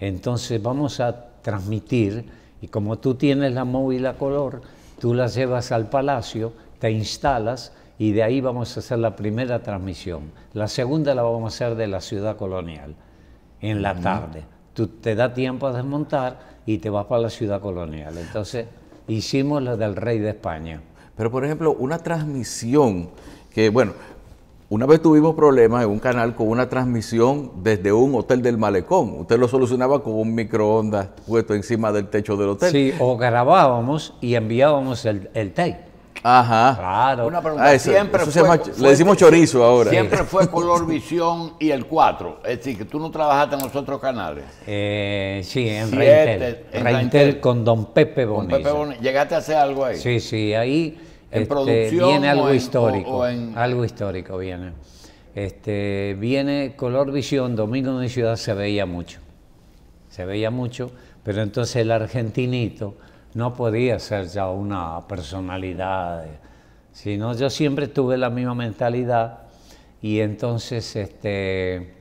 [SPEAKER 3] entonces vamos a transmitir y como tú tienes la móvil a color, tú la llevas al palacio, te instalas y de ahí vamos a hacer la primera transmisión. La segunda la vamos a hacer de la ciudad colonial, en la tarde tú te da tiempo a desmontar y te vas para la ciudad colonial. Entonces hicimos la del
[SPEAKER 2] rey de España. Pero por ejemplo, una transmisión que, bueno, una vez tuvimos problemas en un canal con una transmisión desde un hotel del malecón. Usted lo solucionaba con un microondas puesto encima del techo del hotel. Sí, o grabábamos y enviábamos el, el tape. Ajá. Claro. Una pregunta. Ah, siempre le decimos chorizo ahora.
[SPEAKER 1] Siempre fue Color Visión y el 4. Es decir, que tú no trabajaste en los otros canales.
[SPEAKER 3] Eh, sí, en Reintel. Reintel con Don Pepe Bonilla.
[SPEAKER 1] ¿Llegaste a hacer algo ahí? Sí,
[SPEAKER 3] sí, ahí. ¿En este, Viene algo histórico. Algo histórico viene. Este, viene Color Visión, Domingo de ciudad se veía mucho. Se veía mucho, pero entonces el argentinito no podía ser ya una personalidad, sino yo siempre tuve la misma mentalidad y entonces este,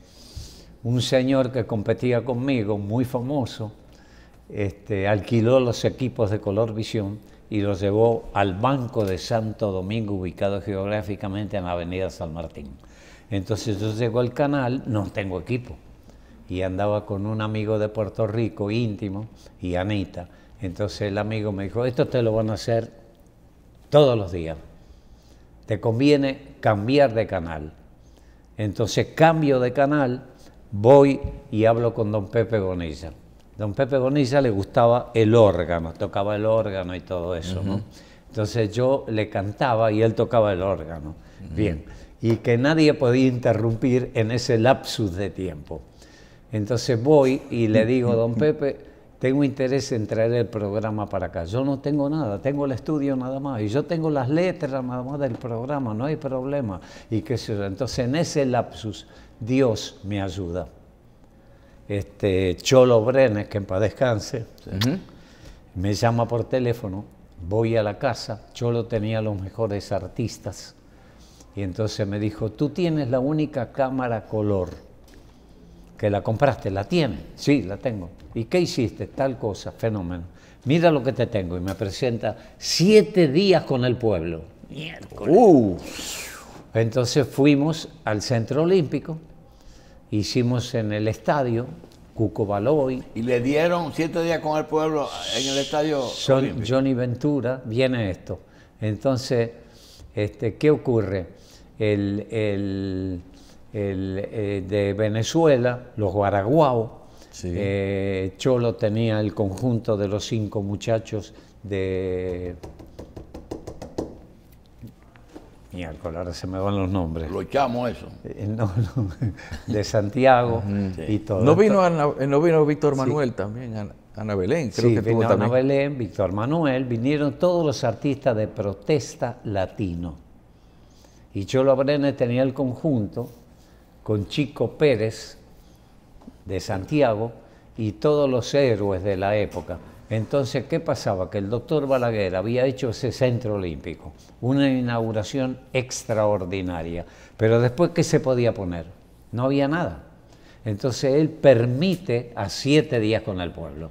[SPEAKER 3] un señor que competía conmigo, muy famoso, este, alquiló los equipos de color visión y los llevó al Banco de Santo Domingo, ubicado geográficamente en la Avenida San Martín. Entonces yo llego al canal, no tengo equipo, y andaba con un amigo de Puerto Rico íntimo, y Anita, entonces el amigo me dijo, esto te lo van a hacer todos los días. Te conviene cambiar de canal. Entonces cambio de canal, voy y hablo con don Pepe Bonilla. Don Pepe Bonilla le gustaba el órgano, tocaba el órgano y todo eso, Entonces yo le cantaba y él tocaba el órgano. Bien. Y que nadie podía interrumpir en ese lapsus de tiempo. Entonces voy y le digo, don Pepe, tengo interés en traer el programa para acá. Yo no tengo nada, tengo el estudio nada más, y yo tengo las letras nada más del programa, no hay problema. Y qué Entonces, en ese lapsus, Dios me ayuda. Este, Cholo Brenes, que en paz descanse, me llama por teléfono, voy a la casa, Cholo tenía los mejores artistas, y entonces me dijo, tú tienes la única cámara color que la compraste, la tiene sí, la tengo. ¿Y qué hiciste? Tal cosa, fenómeno. Mira lo que te tengo y me presenta siete días con el pueblo.
[SPEAKER 2] Miércoles.
[SPEAKER 3] Uh. Entonces fuimos al Centro Olímpico, hicimos en el estadio Cuco Baloy.
[SPEAKER 1] ¿Y le dieron siete días con el pueblo en el estadio? Son
[SPEAKER 3] Johnny Ventura, viene esto. Entonces, este, ¿qué ocurre? el el, eh, de Venezuela, los Guaraguao. Eh, Cholo tenía el conjunto de los cinco muchachos de. Mira, ahora se me van los nombres. Lo echamos eso. Eh, de Santiago y todo. No
[SPEAKER 2] vino,
[SPEAKER 3] Víctor Manuel también, Ana, Belén, creo que Víctor Manuel, vinieron todos los artistas de protesta latino. Y Cholo Abrene tenía el conjunto con Chico Pérez de Santiago y todos los héroes de la época. Entonces, ¿qué pasaba? Que el doctor Balaguer había hecho ese centro olímpico, una inauguración extraordinaria, pero después, ¿qué se podía poner? No había nada. Entonces, él permite a siete días con el pueblo,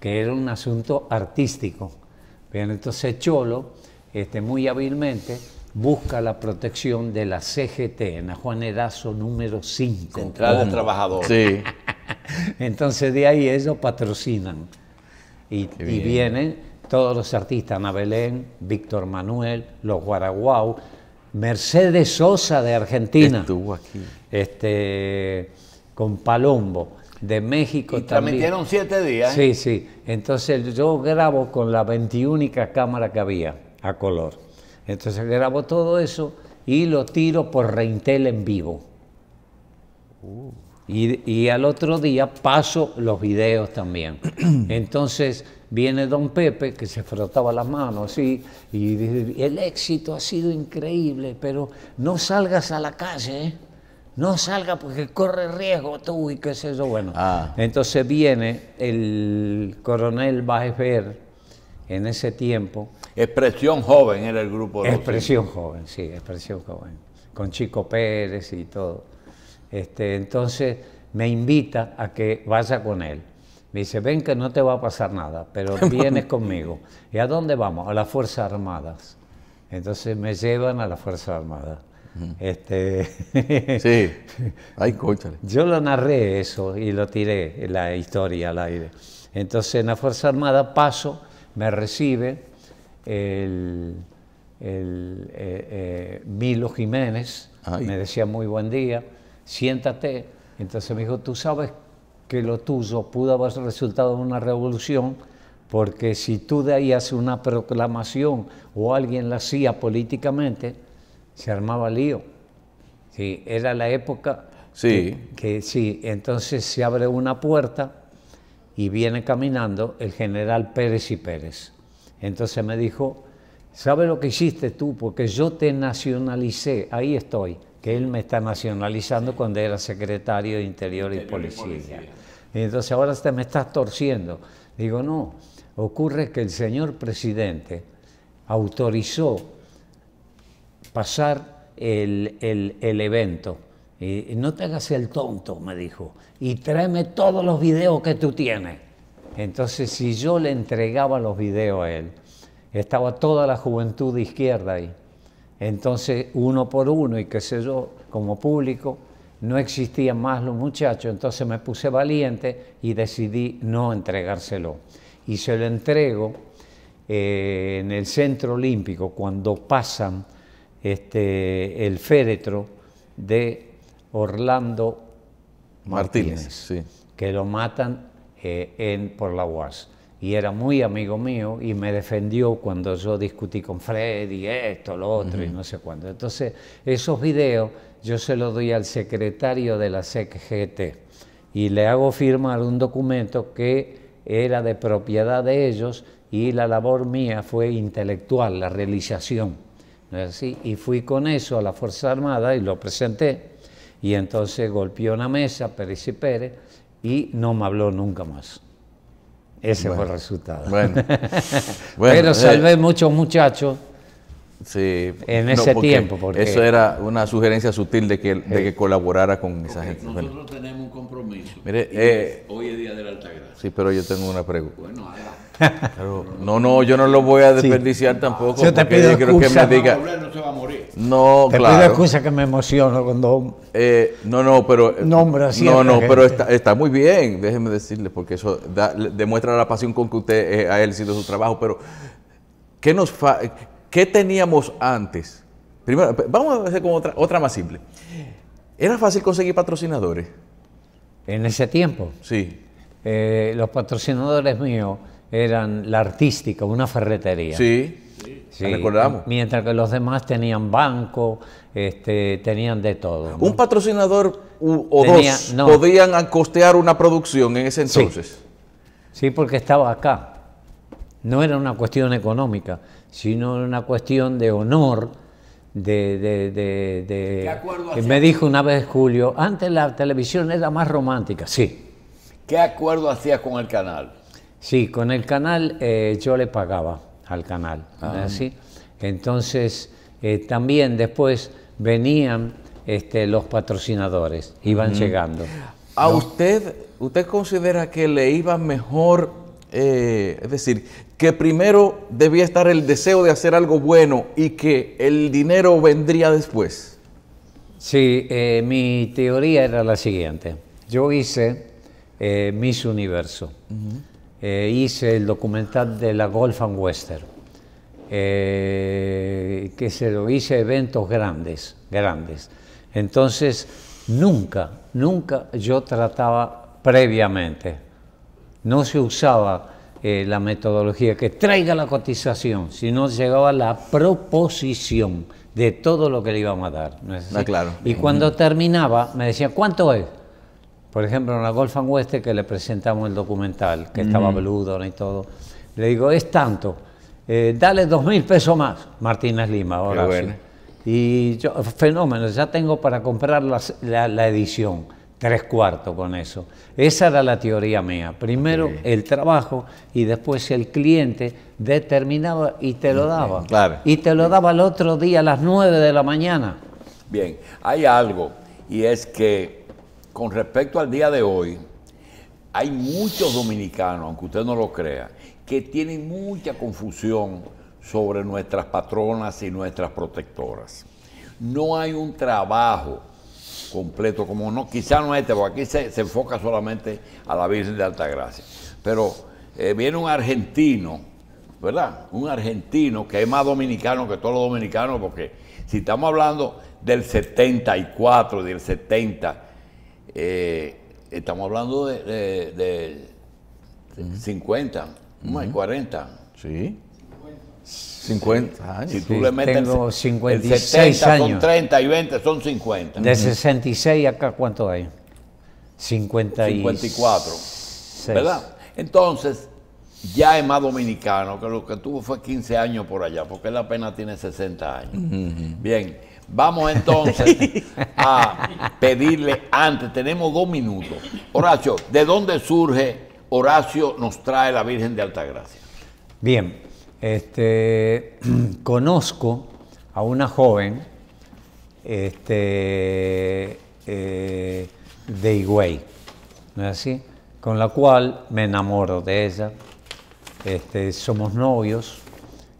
[SPEAKER 3] que era un asunto artístico. Bien, entonces Cholo, este, muy hábilmente, busca la protección de la CGT en la Juan Erazo número 5. Central de Trabajadores. Sí. Entonces de ahí ellos patrocinan y, vienen todos los artistas, Ana Belén, Víctor Manuel, los Guaraguau, Mercedes Sosa de Argentina. Estuvo aquí. Este, con Palombo de México y también. dieron siete días. ¿eh? Sí, sí. Entonces yo grabo con la veintiúnica cámara que había a color. Entonces grabo todo eso y lo tiro por Reintel en vivo. Y, y, al otro día paso los videos también. Entonces viene don Pepe, que se frotaba las manos así, y dice, el éxito ha sido increíble, pero no salgas a la calle, ¿eh? no salgas porque corre riesgo tú y qué sé yo. Bueno, ah. entonces viene el coronel Bajefer en ese tiempo
[SPEAKER 1] Expresión Joven era el grupo. De expresión Joven, sí, Expresión Joven, con Chico
[SPEAKER 3] Pérez y todo. Este, entonces me invita a que vaya con él. Me dice, ven que no te va a pasar nada, pero vienes conmigo. ¿Y a dónde vamos? A las Fuerzas Armadas. Entonces me llevan a las Fuerzas Armadas. Este... sí, ay, cóchale. Yo lo narré eso y lo tiré, la historia al aire. Entonces en las Fuerza Armada paso, me recibe el, eh, eh, Milo Jiménez me decía muy buen día, siéntate. Entonces me dijo, tú sabes que lo tuyo pudo haber resultado una revolución, porque si tú de ahí haces una proclamación o alguien la hacía políticamente, se armaba lío. Sí, era la época que sí, entonces se abre una puerta y viene caminando el general Pérez y Pérez. Entonces me dijo, ¿sabe lo que hiciste tú? Porque yo te nacionalicé, ahí estoy, que él me está nacionalizando cuando era secretario de Interior, y, Policía. y, entonces ahora te me estás torciendo. Digo, no, ocurre que el señor presidente autorizó pasar el, el evento. Y no te hagas el tonto, me dijo, y tráeme todos los videos que tú tienes. Entonces, si yo le entregaba los videos a él, estaba toda la juventud de izquierda ahí. Entonces, uno por uno y qué sé yo, como público, no existían más los muchachos, entonces me puse valiente y decidí no entregárselo. Y se lo entrego eh, en el Centro Olímpico cuando pasan este, el féretro de Orlando Martínez, que lo matan eh, en, por la UAS. Y era muy amigo mío y me defendió cuando yo discutí con Fred y esto, lo otro y no sé cuándo. Entonces, esos videos yo se los doy al secretario de la SECGT y le hago firmar un documento que era de propiedad de ellos y la labor mía fue intelectual, la realización. así? Y fui con eso a la Fuerza Armada y lo presenté. Y entonces golpeó una mesa, Pérez y Pérez, y no me
[SPEAKER 2] habló nunca más. Ese fue el resultado. Bueno, Pero eh, salvé
[SPEAKER 3] muchos muchachos
[SPEAKER 2] sí, en ese tiempo. Porque eso era una sugerencia sutil de que, de que colaborara con esa gente. Nosotros tenemos un compromiso. Mire, eh, hoy es Día de la Altagracia. Sí, pero yo tengo una pregunta. Bueno, no, no, yo no lo voy a desperdiciar tampoco. Yo yo que me diga. No, no que
[SPEAKER 3] me cuando.
[SPEAKER 2] Eh, no, no, pero. Eh, no, no, pero está, muy bien, déjeme decirle, porque eso demuestra la pasión con que usted eh, ha ejercido su trabajo. Pero, ¿qué, nos teníamos antes? Primero, vamos a hacer como otra, otra más simple. ¿Era fácil conseguir patrocinadores? En ese tiempo. Sí.
[SPEAKER 3] los patrocinadores míos eran la artística, una ferretería. Sí. Sí, recordamos. Mientras que los demás tenían banco, este, tenían de todo. ¿Un
[SPEAKER 2] patrocinador o dos podían costear una producción en ese entonces?
[SPEAKER 3] Sí. porque estaba acá. No era una cuestión económica, sino una cuestión de honor. De, de, de, me dijo una vez Julio, antes la televisión era más romántica, sí. ¿Qué acuerdo hacías con el canal? Sí, con el canal eh, yo le pagaba al canal. Ah. Entonces, eh, también después venían este, los patrocinadores, iban llegando.
[SPEAKER 2] ¿A usted, usted considera que le iba mejor, eh, es decir, que primero debía estar el deseo de hacer algo bueno y que el dinero vendría después?
[SPEAKER 3] Sí, mi teoría era la siguiente. Yo hice Miss Universo. Eh, hice el documental de la Golf and Western, eh, que se lo hice eventos grandes, grandes. Entonces, nunca, nunca yo trataba previamente. No se usaba eh, la metodología que traiga la cotización, sino llegaba la proposición de todo lo que le íbamos a dar. Ah, claro. Y cuando terminaba, me decía, ¿cuánto es? Por ejemplo, en la Golf and West que le presentamos el documental, que estaba Bludon y todo, le digo, es tanto, eh, dale dos mil pesos más, Martínez Lima, ahora Y yo, fenómeno, ya tengo para comprar la, edición, tres cuartos con eso. Esa era la teoría mía. Primero el trabajo y después el cliente determinaba y te lo daba. Y te lo daba el otro día a las nueve de la mañana.
[SPEAKER 1] Bien, hay algo y es que con respecto al día de hoy, hay muchos dominicanos, aunque usted no lo crea, que tienen mucha confusión sobre nuestras patronas y nuestras protectoras. No hay un trabajo completo, como no, quizá no este, porque aquí se, enfoca solamente a la Virgen de Altagracia. Pero eh, viene un argentino, ¿verdad? Un argentino que es más dominicano que todos los dominicanos, porque si estamos hablando del 74, del 70, eh, estamos hablando de, 50, no hay 40. Sí.
[SPEAKER 2] 50
[SPEAKER 1] Si tú le metes 56 años. 30 y 20, son 50. De
[SPEAKER 3] 66 acá, ¿cuánto hay? 50 54.
[SPEAKER 2] ¿Verdad?
[SPEAKER 1] Entonces, ya es más dominicano, que lo que tuvo fue 15 años por allá, porque él apenas tiene 60 años. Bien. Vamos entonces a pedirle antes, tenemos dos minutos. Horacio, ¿de dónde surge Horacio nos trae la Virgen de Altagracia?
[SPEAKER 3] Bien, este, conozco a una joven este, eh, de Higüey, ¿no es así? Con la cual me enamoro de ella, este, somos novios,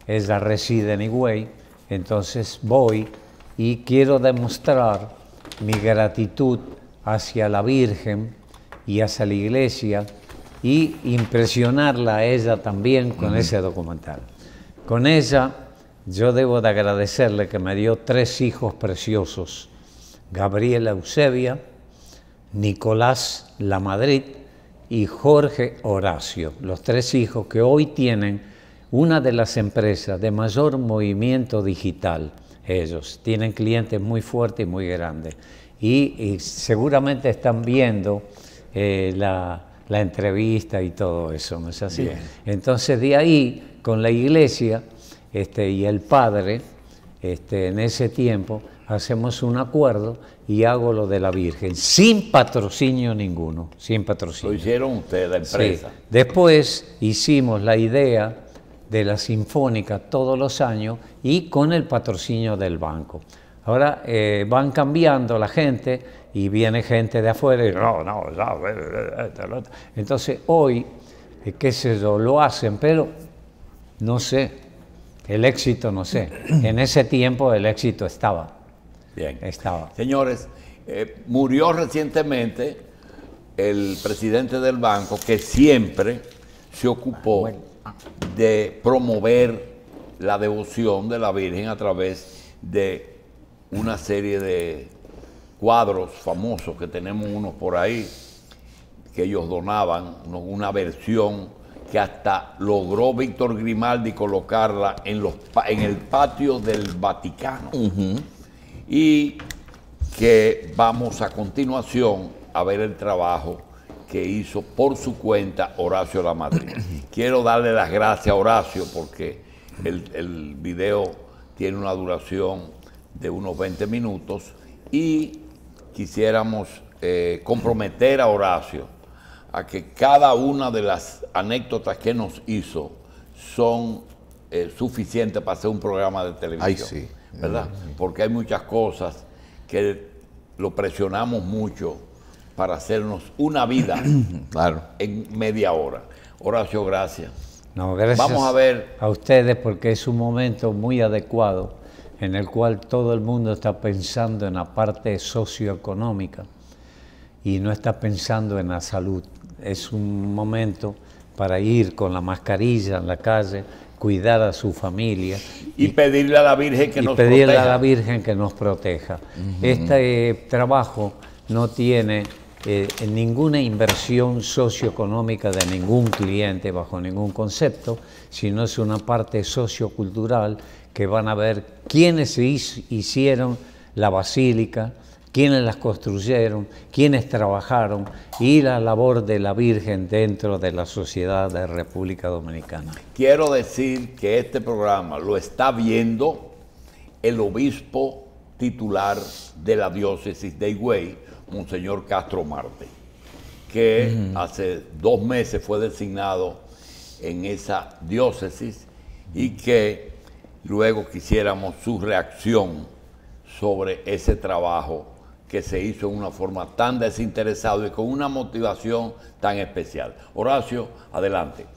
[SPEAKER 3] ella reside en Higüey, entonces voy y quiero demostrar mi gratitud hacia la Virgen y hacia la Iglesia y impresionarla a ella también con ese documental. Con ella yo debo de agradecerle que me dio tres hijos preciosos, Gabriela Eusebia, Nicolás La Madrid y Jorge Horacio, los tres hijos que hoy tienen una de las empresas de mayor movimiento digital ellos. Tienen clientes muy fuertes y muy grandes. Y, seguramente están viendo eh, la, entrevista y todo eso, ¿no es así? Entonces de ahí, con la iglesia este, y el Padre, este, en ese tiempo, hacemos un acuerdo y hago lo de la Virgen, sin patrocinio ninguno, sin patrocinio. Lo hicieron
[SPEAKER 1] ustedes, la empresa. Sí.
[SPEAKER 3] Después hicimos la idea de la Sinfónica todos los años y con el patrocinio del banco. Ahora eh, van cambiando la gente y viene gente de afuera no, no, entonces hoy, eh, qué se lo hacen, pero no sé, el éxito no sé. En ese tiempo el éxito estaba. Bien. Estaba.
[SPEAKER 1] Señores, eh, murió recientemente el presidente del banco que siempre se ocupó ah, de promover la devoción de la Virgen a través de una serie de cuadros famosos que tenemos unos por ahí, que ellos donaban, una versión que hasta logró Víctor Grimaldi colocarla en, los, en el patio del Vaticano. Y que vamos a continuación a ver el trabajo que hizo por su cuenta Horacio La Madrid. Quiero darle las gracias a Horacio porque el, el video tiene una duración de unos 20 minutos y quisiéramos eh, comprometer a Horacio a que cada una de las anécdotas que nos hizo son eh, suficientes para hacer un programa de televisión. ¿Verdad? Mm. Porque hay muchas cosas que lo presionamos mucho para hacernos una vida en media hora. Horacio, gracias
[SPEAKER 3] gracias Vamos a ver. A ustedes porque es un momento muy adecuado en el cual todo el mundo está pensando en la parte socioeconómica y no está pensando en la salud. Es un momento para ir con la mascarilla en la calle, cuidar a su familia.
[SPEAKER 1] Y, pedirle a la Virgen que nos pedirle proteja. a la
[SPEAKER 3] Virgen que nos proteja. Este trabajo no tiene eh, ...en ninguna inversión socioeconómica de ningún cliente bajo ningún concepto, sino es una parte sociocultural que van a ver quiénes hicieron la basílica, quiénes las construyeron, quiénes trabajaron y la labor de la Virgen dentro de la sociedad de República Dominicana.
[SPEAKER 1] Quiero decir que este programa lo está viendo el obispo titular de la diócesis de Higüey, Monseñor Castro Marte, que hace dos meses fue designado en esa diócesis y que luego quisiéramos su reacción sobre ese trabajo que se hizo en una forma tan desinteresada y con una motivación tan especial. Horacio, adelante.